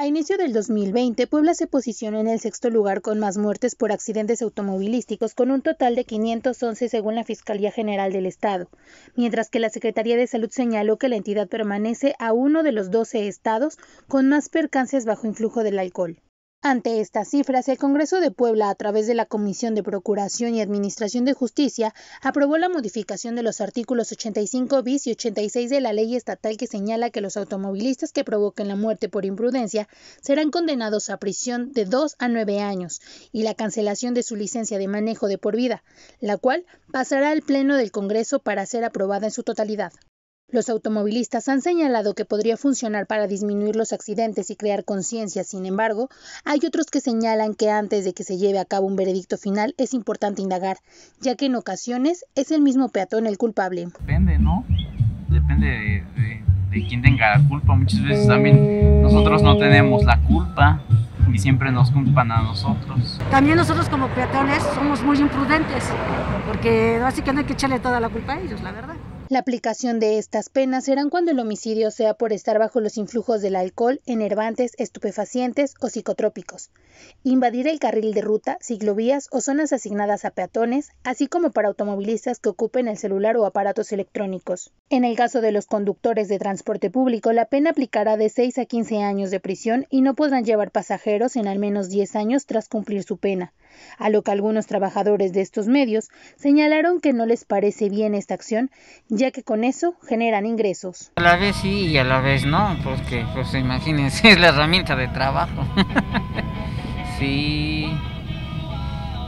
A inicio del 2020, Puebla se posicionó en el sexto lugar con más muertes por accidentes automovilísticos, con un total de 511 según la Fiscalía General del Estado, mientras que la Secretaría de Salud señaló que la entidad permanece a uno de los 12 estados con más percances bajo influjo del alcohol. Ante estas cifras, el Congreso de Puebla, a través de la Comisión de Procuración y Administración de Justicia, aprobó la modificación de los artículos 85 bis y 86 de la ley estatal que señala que los automovilistas que provoquen la muerte por imprudencia serán condenados a prisión de dos a nueve años y la cancelación de su licencia de manejo de por vida, la cual pasará al Pleno del Congreso para ser aprobada en su totalidad. Los automovilistas han señalado que podría funcionar para disminuir los accidentes y crear conciencia, sin embargo, hay otros que señalan que antes de que se lleve a cabo un veredicto final es importante indagar, ya que en ocasiones es el mismo peatón el culpable. Depende, ¿no? Depende de, quién tenga la culpa. Muchas veces también nosotros no tenemos la culpa y siempre nos culpan a nosotros. También nosotros como peatones somos muy imprudentes, porque así que no hay que echarle toda la culpa a ellos, la verdad. La aplicación de estas penas serán cuando el homicidio sea por estar bajo los influjos del alcohol, enervantes, estupefacientes o psicotrópicos, invadir el carril de ruta, ciclovías o zonas asignadas a peatones, así como para automovilistas que ocupen el celular o aparatos electrónicos. En el caso de los conductores de transporte público, la pena aplicará de 6 a 15 años de prisión y no podrán llevar pasajeros en al menos 10 años tras cumplir su pena, a lo que algunos trabajadores de estos medios señalaron que no les parece bien esta acción, ya que con eso generan ingresos. A la vez sí y a la vez no, porque pues imagínense, es la herramienta de trabajo. sí.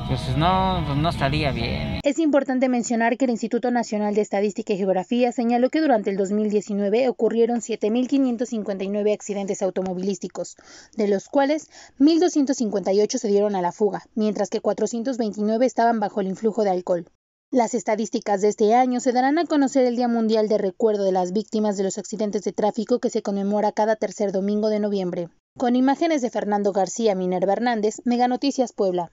Pues no, pues, no estaría bien. Es importante mencionar que el Instituto Nacional de Estadística y Geografía señaló que durante el 2019 ocurrieron 7.559 accidentes automovilísticos, de los cuales 1.258 se dieron a la fuga, mientras que 429 estaban bajo el influjo de alcohol. Las estadísticas de este año se darán a conocer el Día Mundial de Recuerdo de las Víctimas de los Accidentes de Tráfico que se conmemora cada tercer domingo de noviembre. Con imágenes de Fernando García Minerva Hernández, Mega Noticias Puebla.